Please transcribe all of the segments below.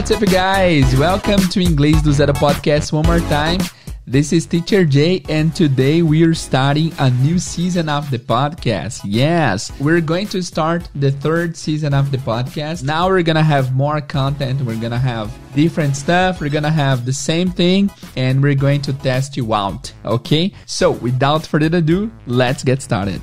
What's up, guys? Welcome to Inglês do Zero podcast one more time. This is Teacher Jay, and today we are starting a new season of the podcast. Yes, we're going to start the third season of the podcast. Now we're gonna have more content, we're gonna have different stuff, we're gonna have the same thing, and we're going to test you out. Okay? So, without further ado, let's get started.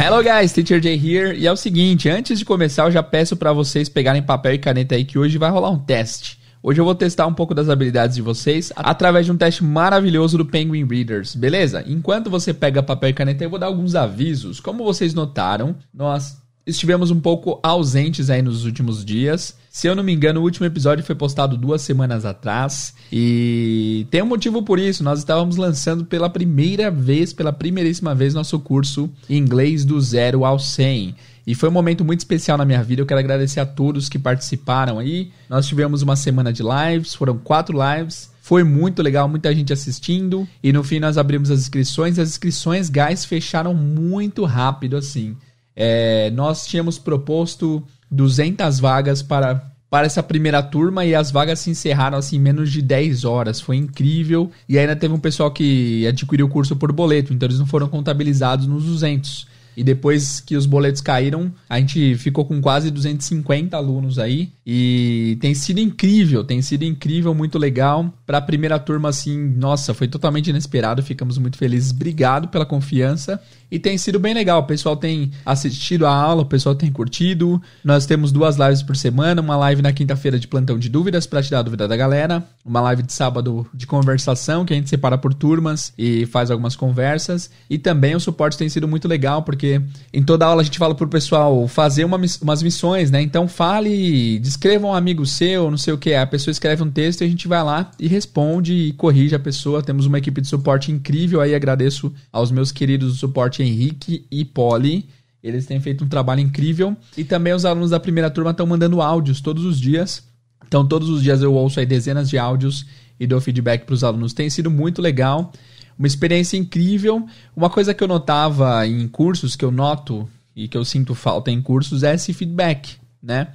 Hello guys, Teacher Jay here. E é o seguinte, antes de começar, eu já peço para vocês pegarem papel e caneta aí que hoje vai rolar um teste. Hoje eu vou testar um pouco das habilidades de vocês através de um teste maravilhoso do Penguin Readers, beleza? Enquanto você pega papel e caneta, eu vou dar alguns avisos. Como vocês notaram, nós estivemos um pouco ausentes aí nos últimos dias. Se eu não me engano, o último episódio foi postado duas semanas atrás. E tem um motivo por isso. Nós estávamos lançando pela primeira vez, pela primeiríssima vez, nosso curso Inglês do Zero ao 100. E foi um momento muito especial na minha vida. Eu quero agradecer a todos que participaram aí. Nós tivemos uma semana de lives, foram quatro lives. Foi muito legal, muita gente assistindo. E no fim nós abrimos as inscrições. As inscrições, guys, fecharam muito rápido assim. É, nós tínhamos proposto 200 vagas para, para essa primeira turma e as vagas se encerraram assim em menos de 10 horas. Foi incrível. E ainda teve um pessoal que adquiriu o curso por boleto, então eles não foram contabilizados nos 200. E depois que os boletos caíram, a gente ficou com quase 250 alunos aí. E tem sido incrível, tem sido incrível, muito legal. Para a primeira turma, assim, nossa, foi totalmente inesperado. Ficamos muito felizes. Obrigado pela confiança. E tem sido bem legal. O pessoal tem assistido a aula, o pessoal tem curtido. Nós temos duas lives por semana: uma live na quinta-feira de plantão de dúvidas para tirar a dúvida da galera, uma live de sábado de conversação que a gente separa por turmas e faz algumas conversas. E também o suporte tem sido muito legal porque porque em toda aula a gente fala pro pessoal fazer uma, umas missões, né? Então fale, descreva um amigo seu, não sei o que. A pessoa escreve um texto e a gente vai lá e responde e corrige a pessoa. Temos uma equipe de suporte incrível aí. Agradeço aos meus queridos do suporte Henrique e Polly. Eles têm feito um trabalho incrível. E também os alunos da primeira turma estão mandando áudios todos os dias. Então, todos os dias eu ouço aí dezenas de áudios e dou feedback para os alunos. Tem sido muito legal. Uma experiência incrível. Uma coisa que eu notava em cursos, que eu noto e que eu sinto falta em cursos, é esse feedback, né?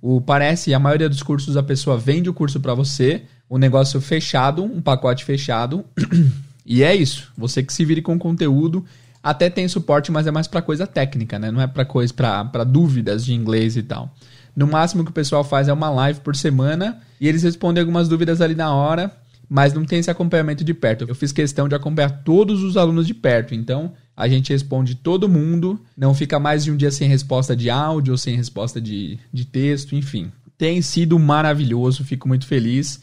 O, parece, a maioria dos cursos, a pessoa vende o curso para você, um negócio fechado, um pacote fechado, e é isso. Você que se vire com conteúdo, até tem suporte, mas é mais para coisa técnica, né? Não é para coisa para dúvidas de inglês e tal. No máximo que o pessoal faz é uma live por semana e eles respondem algumas dúvidas ali na hora mas não tem esse acompanhamento de perto. Eu fiz questão de acompanhar todos os alunos de perto, então a gente responde todo mundo, não fica mais de um dia sem resposta de áudio ou sem resposta de, de texto, enfim. Tem sido maravilhoso, fico muito feliz.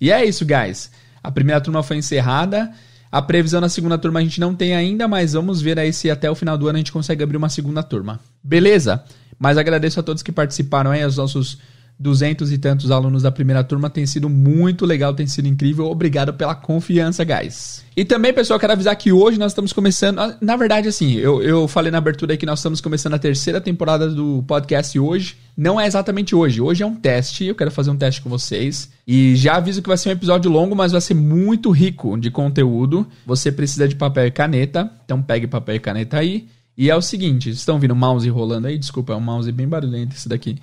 E é isso, guys. A primeira turma foi encerrada. A previsão da segunda turma a gente não tem ainda, mas vamos ver aí se até o final do ano a gente consegue abrir uma segunda turma. Beleza? Mas agradeço a todos que participaram aí, aos nossos duzentos e tantos alunos da primeira turma. Tem sido muito legal, tem sido incrível. Obrigado pela confiança, guys. E também, pessoal, quero avisar que hoje nós estamos começando. Ah, na verdade, assim, eu, eu falei na abertura que nós estamos começando a terceira temporada do podcast hoje. Não é exatamente hoje. Hoje é um teste. Eu quero fazer um teste com vocês. E já aviso que vai ser um episódio longo, mas vai ser muito rico de conteúdo. Você precisa de papel e caneta. Então pegue papel e caneta aí. E é o seguinte, estão vindo mouse rolando aí? Desculpa, é um mouse bem barulhento esse daqui.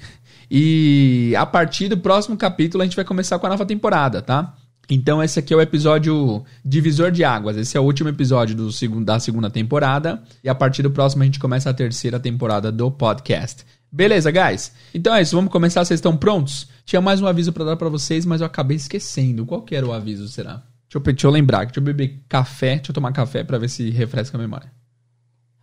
E a partir do próximo capítulo a gente vai começar com a nova temporada, tá? Então esse aqui é o episódio divisor de águas. Esse é o último episódio do segundo, da segunda temporada e a partir do próximo a gente começa a terceira temporada do podcast. Beleza, guys? Então é isso, vamos começar, vocês estão prontos? Tinha mais um aviso para dar para vocês, mas eu acabei esquecendo. Qual que era o aviso, será? Deixa eu, deixa eu lembrar, deixa eu beber café, deixa eu tomar café para ver se refresca a memória.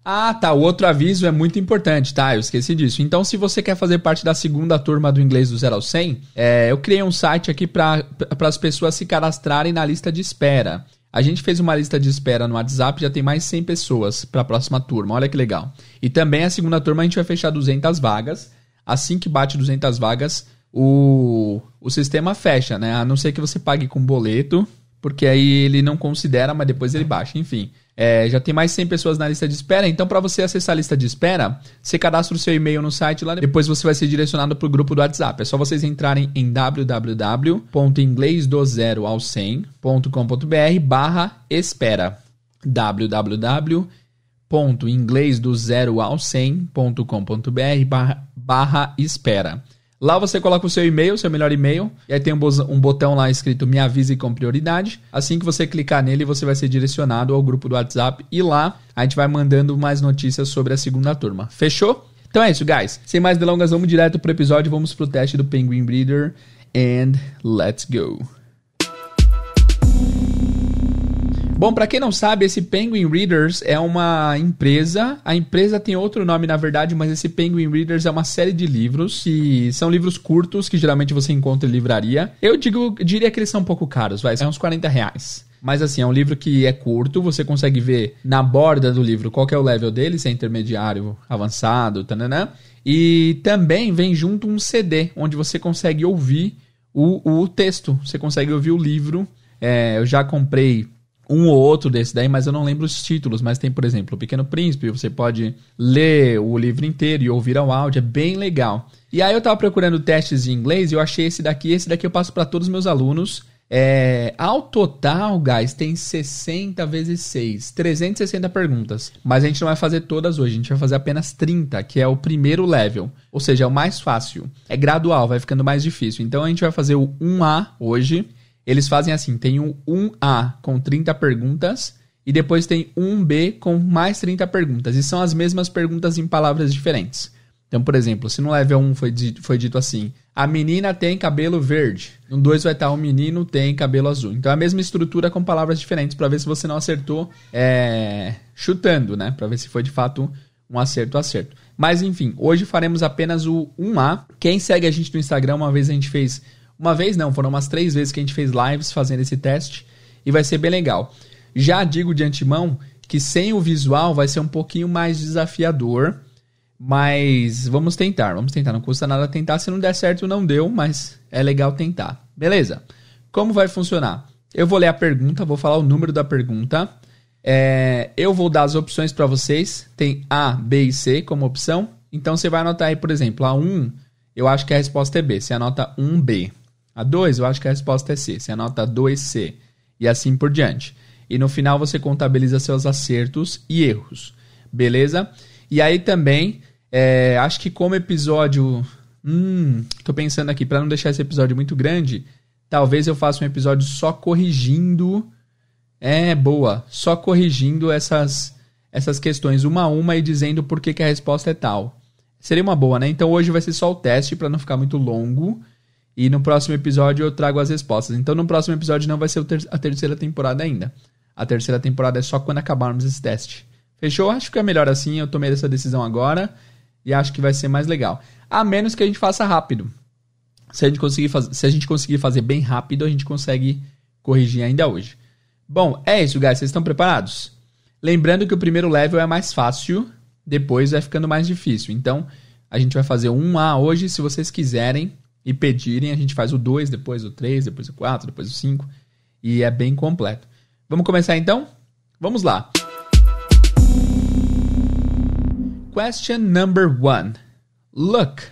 Ah, tá. O outro aviso é muito importante, tá? Eu esqueci disso. Então, se você quer fazer parte da segunda turma do Inglês do Zero ao 100, é, eu criei um site aqui para as pessoas se cadastrarem na lista de espera. A gente fez uma lista de espera no WhatsApp, já tem mais 100 pessoas para a próxima turma. Olha que legal. E também a segunda turma a gente vai fechar 200 vagas. Assim que bate 200 vagas, o, o sistema fecha, né? A não ser que você pague com boleto, porque aí ele não considera, mas depois ele baixa. Enfim. É, já tem mais 100 pessoas na lista de espera. Então, para você acessar a lista de espera, você cadastra o seu e-mail no site lá. Depois você vai ser direcionado para o grupo do WhatsApp. É só vocês entrarem em www.inglêsdozero 100.com.br barra espera. www.inglêsdozero 100.com.br barra espera. Lá você coloca o seu e-mail, seu melhor e-mail, e aí tem um botão lá escrito Me avise com prioridade. Assim que você clicar nele, você vai ser direcionado ao grupo do WhatsApp e lá a gente vai mandando mais notícias sobre a segunda turma. Fechou? Então é isso, guys. Sem mais delongas, vamos direto pro episódio, vamos pro teste do Penguin Breeder and let's go. Bom, para quem não sabe, esse Penguin Readers é uma empresa. A empresa tem outro nome, na verdade, mas esse Penguin Readers é uma série de livros que são livros curtos que geralmente você encontra em livraria. Eu digo, diria que eles são um pouco caros, vai, são uns 40 reais. Mas assim, é um livro que é curto, você consegue ver na borda do livro qual é o level dele, se é intermediário, avançado, tananã. E também vem junto um CD, onde você consegue ouvir o, o texto, você consegue ouvir o livro. É, eu já comprei um ou outro desse daí, mas eu não lembro os títulos. Mas tem, por exemplo, O Pequeno Príncipe, você pode ler o livro inteiro e ouvir ao áudio, é bem legal. E aí eu tava procurando testes de inglês e eu achei esse daqui, esse daqui eu passo para todos os meus alunos. É, ao total, guys, tem 60 vezes 6, 360 perguntas. Mas a gente não vai fazer todas hoje, a gente vai fazer apenas 30, que é o primeiro level. Ou seja, é o mais fácil. É gradual, vai ficando mais difícil. Então a gente vai fazer o 1A hoje, eles fazem assim: tem um 1A com 30 perguntas e depois tem um B com mais 30 perguntas. E são as mesmas perguntas em palavras diferentes. Então, por exemplo, se no level 1 foi dito, foi dito assim: a menina tem cabelo verde. No 2 vai estar o menino tem cabelo azul. Então, é a mesma estrutura com palavras diferentes para ver se você não acertou é, chutando, né? Para ver se foi de fato um acerto, acerto. Mas enfim, hoje faremos apenas o 1A. Quem segue a gente no Instagram, uma vez a gente fez uma vez não, foram umas três vezes que a gente fez lives fazendo esse teste e vai ser bem legal. Já digo de antemão que sem o visual vai ser um pouquinho mais desafiador, mas vamos tentar, vamos tentar. Não custa nada tentar, se não der certo não deu, mas é legal tentar. Beleza? Como vai funcionar? Eu vou ler a pergunta, vou falar o número da pergunta. É, eu vou dar as opções para vocês. Tem A, B e C como opção. Então você vai anotar aí, por exemplo, a 1, eu acho que a resposta é B. Você anota 1B a 2, eu acho que a resposta é C. Você anota 2C e assim por diante. E no final você contabiliza seus acertos e erros, beleza? E aí também, é, acho que como episódio. Hum, tô pensando aqui, para não deixar esse episódio muito grande, talvez eu faça um episódio só corrigindo. É, boa. Só corrigindo essas, essas questões uma a uma e dizendo por que, que a resposta é tal. Seria uma boa, né? Então hoje vai ser só o teste para não ficar muito longo. E no próximo episódio eu trago as respostas. Então no próximo episódio não vai ser ter a terceira temporada ainda. A terceira temporada é só quando acabarmos esse teste. Fechou? Acho que é melhor assim. Eu tomei essa decisão agora e acho que vai ser mais legal. A menos que a gente faça rápido. Se a gente conseguir, faz... Se a gente conseguir fazer bem rápido, a gente consegue corrigir ainda hoje. Bom, é isso, guys. Vocês estão preparados? Lembrando que o primeiro level é mais fácil, depois vai ficando mais difícil. Então, a gente vai fazer um A hoje, se vocês quiserem e pedirem, a gente faz o 2, depois o 3, depois o 4, depois o 5 e é bem completo. Vamos começar então? Vamos lá. Question number 1. Look,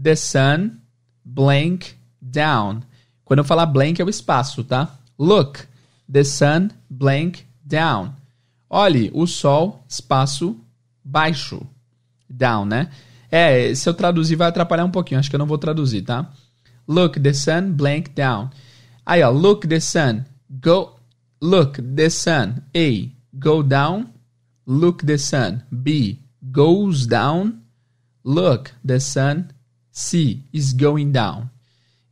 the sun blank down. Quando eu falar blank é o espaço, tá? Look, the sun blank down. Olhe, o sol, espaço, baixo. Down, né? É, se eu traduzir vai atrapalhar um pouquinho, acho que eu não vou traduzir, tá? Look, the sun blank down. Aí, ó, look the sun, go. Look the sun, A, go down. Look the sun, B, goes down. Look the sun, C, is going down.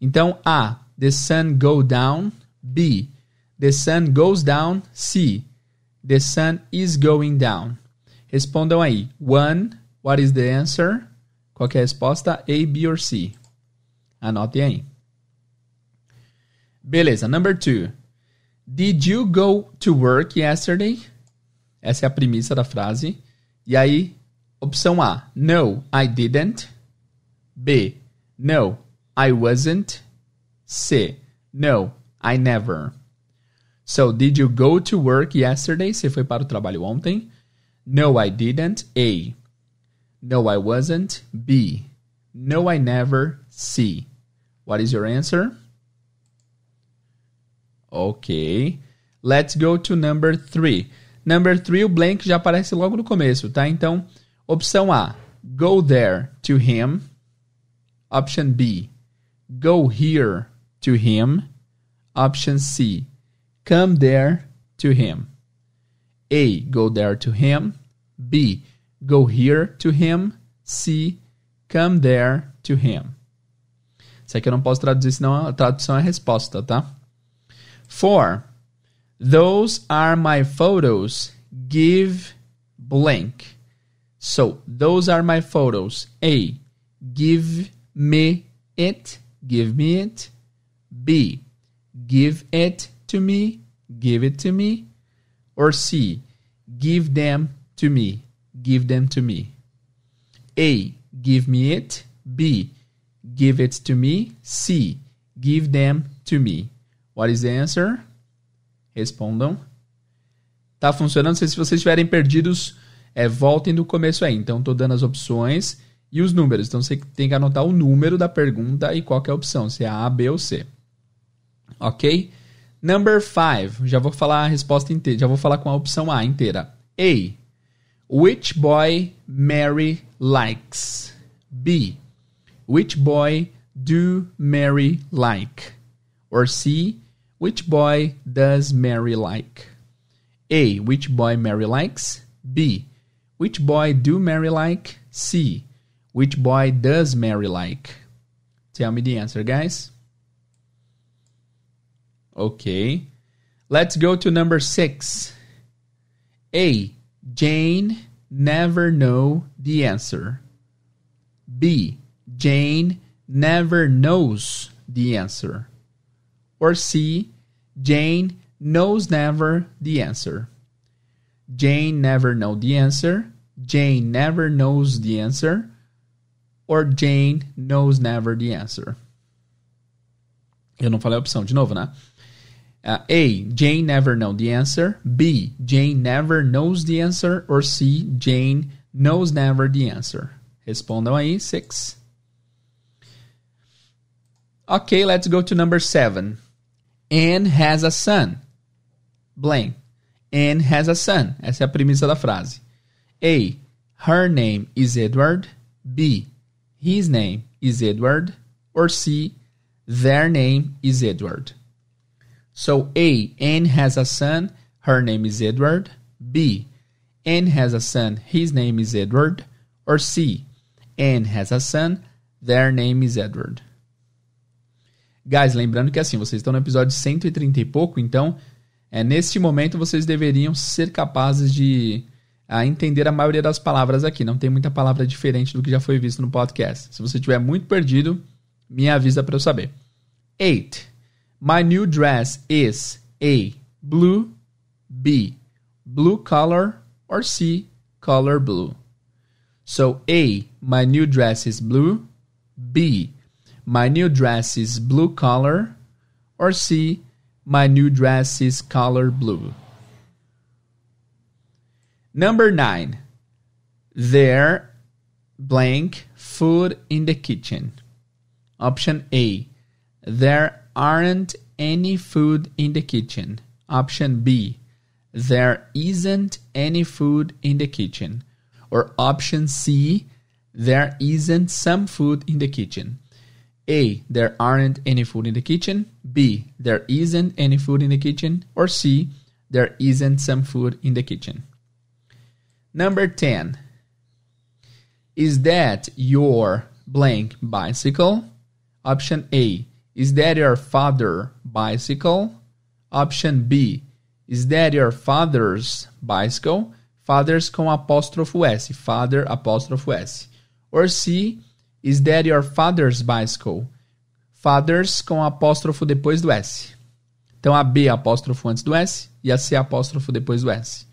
Então, A, the sun go down. B, the sun goes down. C, the sun is going down. Respondam aí. One, What is the answer? Qual é a resposta? A, B or C? Anote aí. Beleza, number two. Did you go to work yesterday? Essa é a premissa da frase. E aí, opção A: No, I didn't. B: No, I wasn't. C: No, I never. So, did you go to work yesterday? Você foi para o trabalho ontem? No, I didn't. A. No, I wasn't. B. No, I never. C. What is your answer? Ok. Let's go to number three. Number three, o blank já aparece logo no começo, tá? Então, opção A. Go there to him. Option B. Go here to him. Option C. Come there to him. A. Go there to him. B. go here to him, C, come there to him. Isso aqui eu não posso traduzir, senão a tradução é a resposta, tá? Four, those are my photos, give blank. So, those are my photos. A, give me it, give me it. B, give it to me, give it to me. Or C, give them to me, give them to me. A. Give me it. B. Give it to me. C. Give them to me. What is the answer? Respondam. Tá funcionando? Se vocês estiverem perdidos, é, voltem do começo aí. Então, estou dando as opções e os números. Então, você tem que anotar o número da pergunta e qual é a opção, se é A, B ou C. Ok? Number 5. Já vou falar a resposta inteira. Já vou falar com a opção A inteira. A. Which boy Mary likes? B. Which boy do Mary like? Or C. Which boy does Mary like? A. Which boy Mary likes? B. Which boy do Mary like? C. Which boy does Mary like? Tell me the answer, guys. Okay. Let's go to number six. A. Jane never know the answer. B. Jane never knows the answer. Or C. Jane knows never the answer. Jane never know the answer. Jane never knows the answer. Or Jane knows never the answer. Eu não falei a opção de novo, né? Uh, A. Jane never know the answer. B. Jane never knows the answer. Or C. Jane knows never the answer. Respondam aí, six. Okay, let's go to number seven. Anne has a son. Blank. Anne has a son. Essa é a premissa da frase. A. Her name is Edward. B. His name is Edward. Or C. Their name is Edward. So A. Anne has a son. Her name is Edward. B. Anne has a son. His name is Edward. Or C. Anne has a son. Their name is Edward. Guys, lembrando que assim, vocês estão no episódio 130 e pouco, então é, neste momento vocês deveriam ser capazes de a entender a maioria das palavras aqui. Não tem muita palavra diferente do que já foi visto no podcast. Se você tiver muito perdido, me avisa para eu saber. 8. My new dress is A. Blue, B. Blue color, or C. Color blue. So A. My new dress is blue. B. My new dress is blue color. Or C. My new dress is color blue. Number 9. There blank food in the kitchen. Option A. There aren't any food in the kitchen. Option B, there isn't any food in the kitchen. Or option C, there isn't some food in the kitchen. A. There aren't any food in the kitchen. B. There isn't any food in the kitchen. Or C. There isn't some food in the kitchen. Number 10. Is that your blank bicycle? Option A. Is that your father bicycle? Option B. Is that your father's bicycle? Fathers com apóstrofo S. Father apóstrofo S. Or C. Is that your father's bicycle? Fathers com apóstrofo depois do S. Então a B é apóstrofo antes do S e a C é apóstrofo depois do S.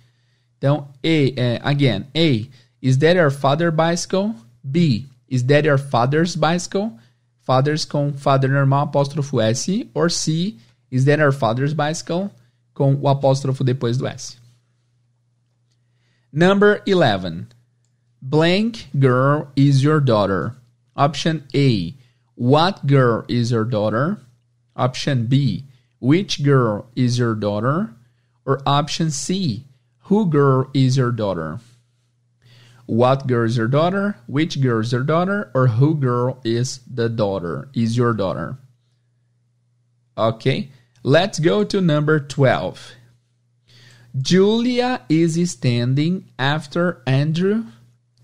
Então A, é, again, A. Is that your father's bicycle? B. Is that your father's bicycle? fathers com father normal, apóstrofo S, or C is then our father's bicycle, com o apóstrofo depois do S. Number 11. Blank girl is your daughter. Option A. What girl is your daughter? Option B. Which girl is your daughter? Or option C. Who girl is your daughter? what girl is your daughter, which girl is your daughter, or who girl is the daughter, is your daughter. Okay, let's go to number 12. Julia is standing after Andrew.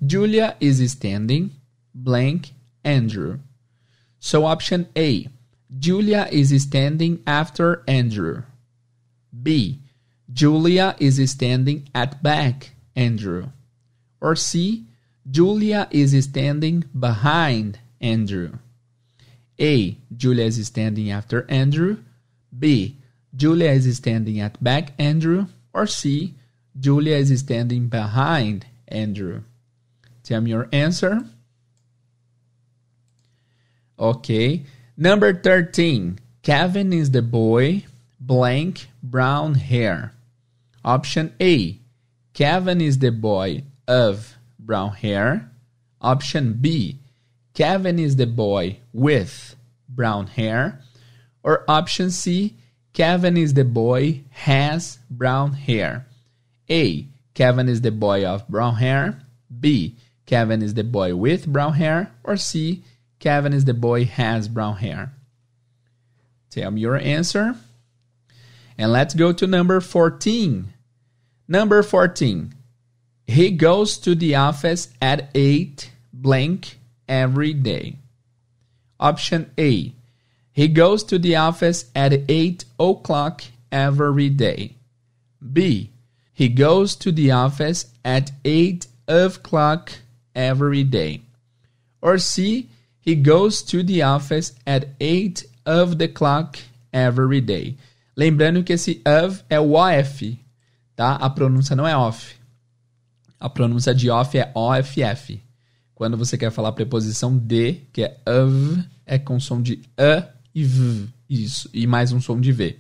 Julia is standing, blank, Andrew. So option A, Julia is standing after Andrew. B, Julia is standing at back, Andrew. Or C. Julia is standing behind Andrew. A. Julia is standing after Andrew. B. Julia is standing at back Andrew. Or C. Julia is standing behind Andrew. Tell me your answer. Okay. Number 13. Kevin is the boy, blank, brown hair. Option A. Kevin is the boy, of brown hair. Option B, Kevin is the boy with brown hair. Or option C, Kevin is the boy has brown hair. A, Kevin is the boy of brown hair. B, Kevin is the boy with brown hair. Or C, Kevin is the boy has brown hair. Tell me your answer. And let's go to number 14. Number 14. He goes to the office at 8 blank every day. Option A. He goes to the office at 8 o'clock every day. B. He goes to the office at 8 o'clock every day. Or C. He goes to the office at 8 of the clock every day. Lembrando que esse of é o OF, tá? A pronúncia não é off. A pronúncia de off é OFF. Quando você quer falar preposição de, que é of, é com som de a e v. Isso, e mais um som de v.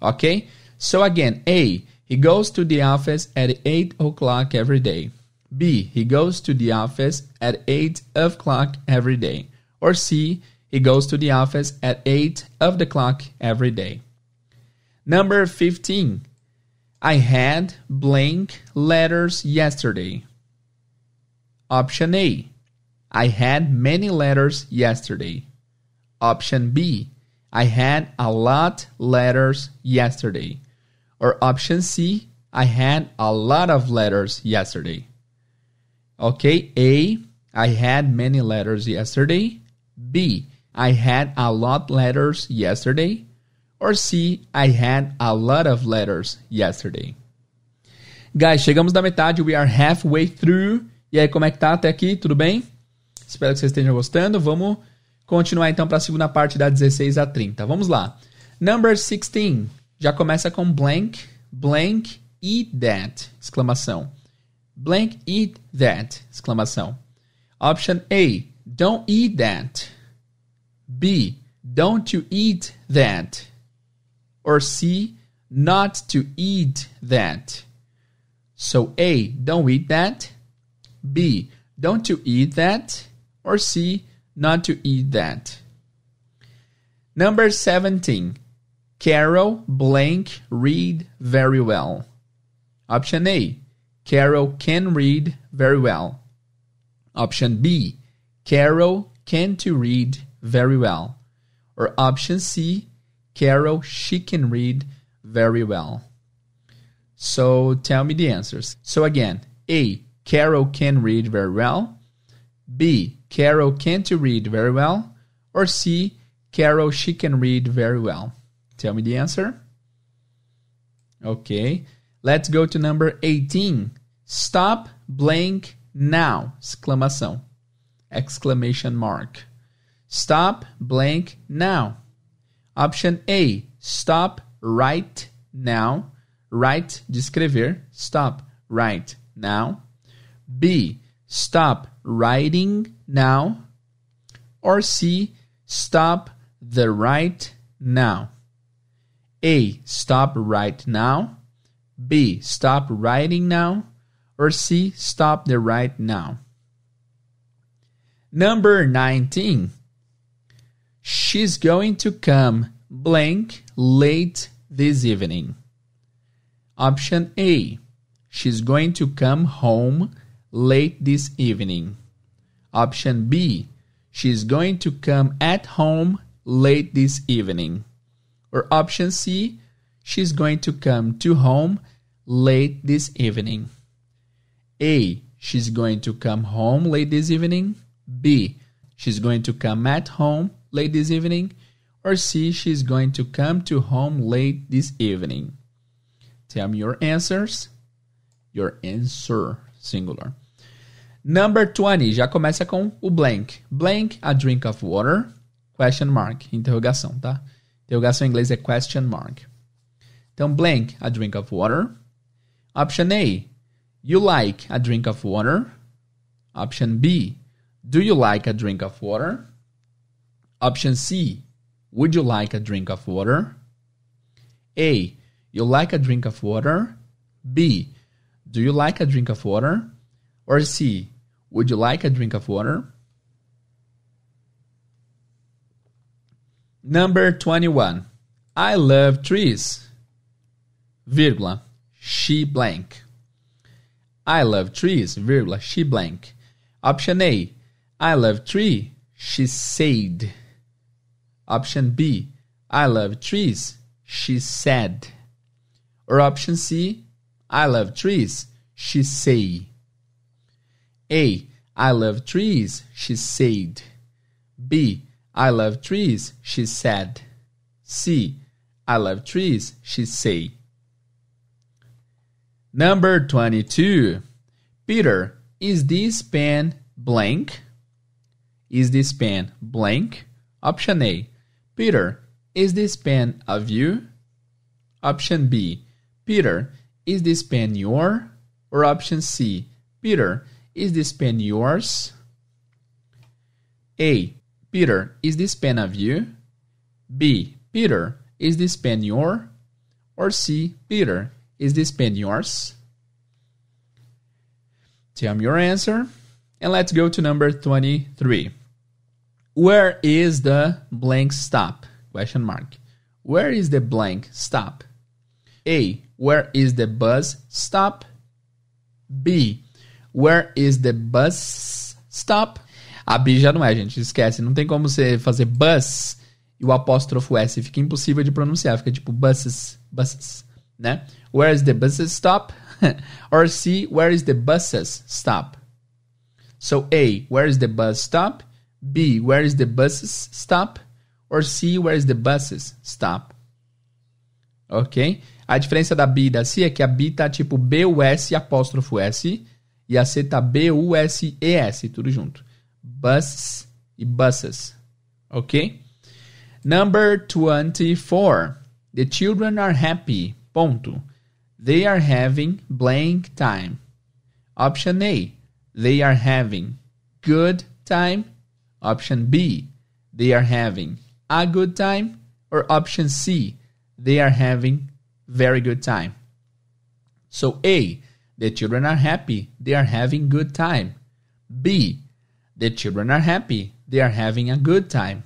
Ok? So again, A. He goes to the office at 8 o'clock every day. B. He goes to the office at 8 o'clock every day. Or C. He goes to the office at 8 of the clock every day. Number 15. I had blank letters yesterday. Option A. I had many letters yesterday. Option B. I had a lot letters yesterday. Or option C. I had a lot of letters yesterday. Okay, A. I had many letters yesterday. B. I had a lot letters yesterday. Or C, I had a lot of letters yesterday. Guys, chegamos da metade, we are halfway through. E aí, como é que tá até aqui? Tudo bem? Espero que vocês estejam gostando. Vamos continuar então para a segunda parte da 16 a 30. Vamos lá. Number 16 já começa com blank, blank, eat that! exclamação. Blank, eat that! exclamação. Option A, don't eat that. B, don't you eat that. or C, not to eat that. So A, don't eat that. B, don't to eat that. Or C, not to eat that. Number 17. Carol blank read very well. Option A. Carol can read very well. Option B. Carol can to read very well. Or option C. Carol, she can read very well. So tell me the answers. So again, A, Carol can read very well. B, Carol can't read very well. Or C, Carol, she can read very well. Tell me the answer. Okay, let's go to number 18. Stop blank now! Exclamação. Exclamation mark. Stop blank now. Option A, stop right now. Right de escrever, stop right now. B, stop writing now. Or C, stop the right now. A, stop right now. B, stop writing now. Or C, stop the right now. Number 19. She's going to come blank late this evening. Option A. She's going to come home late this evening. Option B. She's going to come at home late this evening. Or option C. She's going to come to home late this evening. A. She's going to come home late this evening. B. She's going to come at home late this evening or C she's going to come to home late this evening? Tell me your answers. Your answer, singular. Number 20, já começa com o blank. Blank, a drink of water, question mark, interrogação, tá? Interrogação em inglês é question mark. Então, blank, a drink of water. Option A, you like a drink of water. Option B, do you like a drink of water? Option C Would you like a drink of water? A. You like a drink of water? B. Do you like a drink of water? Or C. Would you like a drink of water? Number 21. I love trees. Virgula. She blank. I love trees. Virgula. She blank. Option A. I love tree. She said. Option B, I love trees, she said. Or option C, I love trees, she say. A, I love trees, she said. B, I love trees, she said. C, I love trees, she say. Number 22. Peter, is this pen blank? Is this pen blank? Option A. Peter, is this pen of you? Option B. Peter, is this pen your? Or option C. Peter, is this pen yours? A. Peter, is this pen of you? B. Peter, is this pen your? Or C. Peter, is this pen yours? Tell me your answer. And let's go to number 23. Where is the blank stop? Question mark. Where is the blank stop? A. Where is the bus stop? B. Where is the bus stop? A B já não é, gente. Esquece. Não tem como você fazer bus e o apóstrofo S. Fica impossível de pronunciar. Fica tipo buses, buses, né? Where is the buses stop? Or C. Where is the buses stop? So A. Where is the bus stop? B. Where is the buses stop? Or C. Where is the buses stop? Ok? A diferença da B e da C é que a B tá tipo B-U-S apóstrofo S e a C tá B-U-S-E-S, tudo junto. Buses e buses. Ok? Number 24. The children are happy. Ponto. They are having blank time. Option A. They are having good time. Option B, they are having a good time. Or option C, they are having very good time. So A, the children are happy, they are having good time. B, the children are happy, they are having a good time.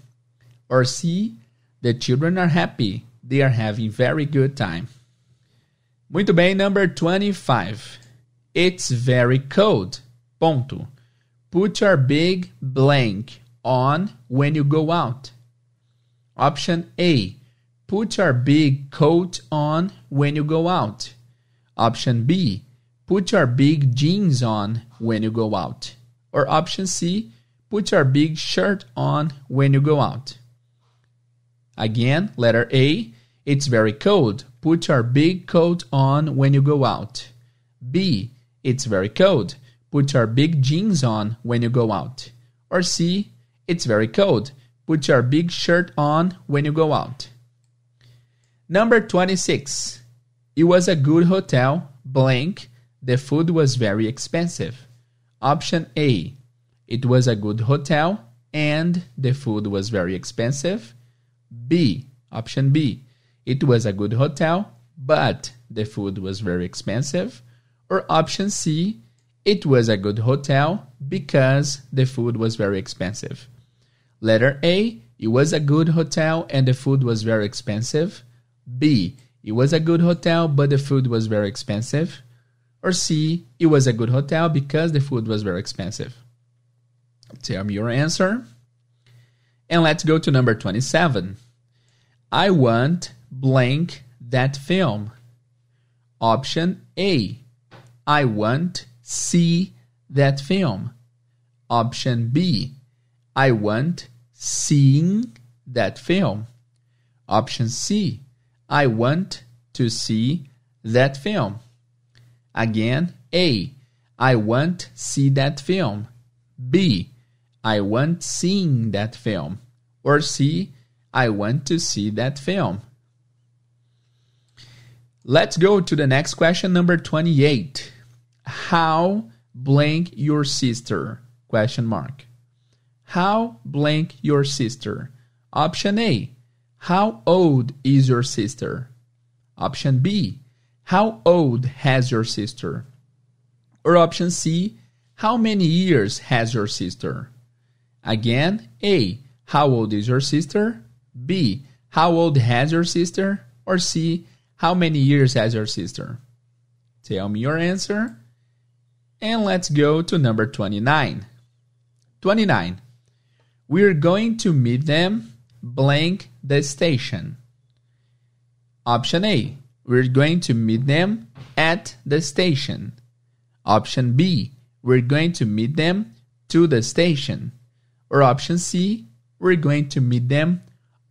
Or C, the children are happy, they are having very good time. Muito bem, number 25. It's very cold. Ponto. Put your big blank on when you go out. Option A. Put your big coat on when you go out. Option B. Put your big jeans on when you go out. Or option C. Put your big shirt on when you go out. Again, letter A. It's very cold. Put your big coat on when you go out. B. It's very cold. Put your big jeans on when you go out. Or C. It's very cold. Put your big shirt on when you go out. Number 26. It was a good hotel, blank. The food was very expensive. Option A. It was a good hotel and the food was very expensive. B. Option B. It was a good hotel, but the food was very expensive. Or option C. It was a good hotel because the food was very expensive. Letter A, it was a good hotel and the food was very expensive. B, it was a good hotel but the food was very expensive. Or C, it was a good hotel because the food was very expensive. Tell me your answer. And let's go to number 27. I want blank that film. Option A. I want see that film. Option B, I want seeing that film. Option C, I want to see that film. Again, A, I want see that film. B, I want seeing that film. Or C, I want to see that film. Let's go to the next question, number 28 how blank your sister? Question mark. How blank your sister? Option A. How old is your sister? Option B. How old has your sister? Or option C. How many years has your sister? Again, A. How old is your sister? B. How old has your sister? Or C. How many years has your sister? Tell me your answer and let's go to number 29. 29. We're going to meet them blank the station. Option A. We're going to meet them at the station. Option B. We're going to meet them to the station. Or option C. We're going to meet them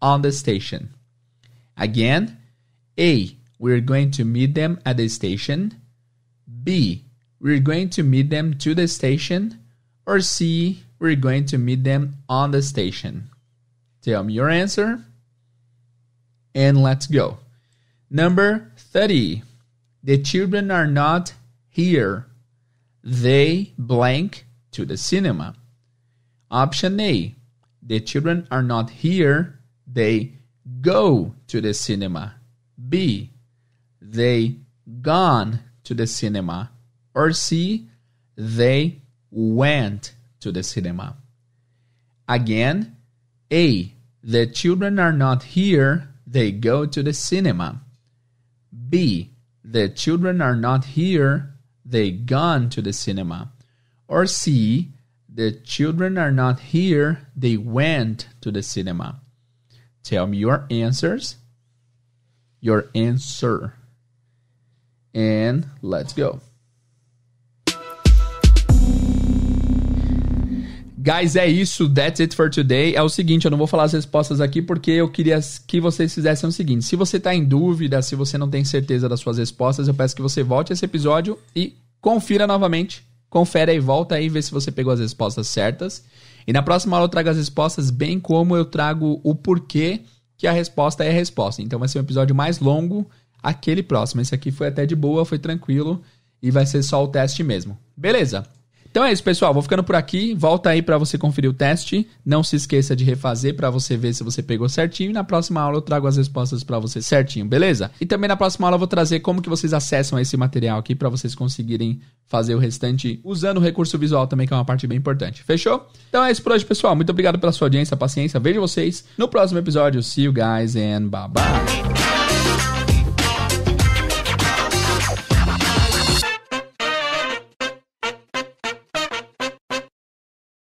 on the station. Again, A. We're going to meet them at the station. B we're going to meet them to the station, or C, we're going to meet them on the station. Tell me your answer and let's go. Number 30. The children are not here. They blank to the cinema. Option A. The children are not here. They go to the cinema. B. They gone to the cinema or C, they went to the cinema. Again, A, the children are not here, they go to the cinema. B, the children are not here, they gone to the cinema. Or C, the children are not here, they went to the cinema. Tell me your answers. Your answer. And let's go. Guys, é isso. That's it for today. É o seguinte, eu não vou falar as respostas aqui porque eu queria que vocês fizessem o seguinte. Se você está em dúvida, se você não tem certeza das suas respostas, eu peço que você volte esse episódio e confira novamente. Confere aí, volta aí vê se você pegou as respostas certas. E na próxima aula eu trago as respostas, bem como eu trago o porquê que a resposta é a resposta. Então vai ser um episódio mais longo, aquele próximo. Esse aqui foi até de boa, foi tranquilo e vai ser só o teste mesmo. Beleza? Então é isso, pessoal. Vou ficando por aqui. Volta aí para você conferir o teste. Não se esqueça de refazer para você ver se você pegou certinho. E na próxima aula eu trago as respostas para você certinho, beleza? E também na próxima aula eu vou trazer como que vocês acessam esse material aqui para vocês conseguirem fazer o restante usando o recurso visual também, que é uma parte bem importante. Fechou? Então é isso por hoje, pessoal. Muito obrigado pela sua audiência, paciência. Vejo vocês no próximo episódio. See you guys and bye bye.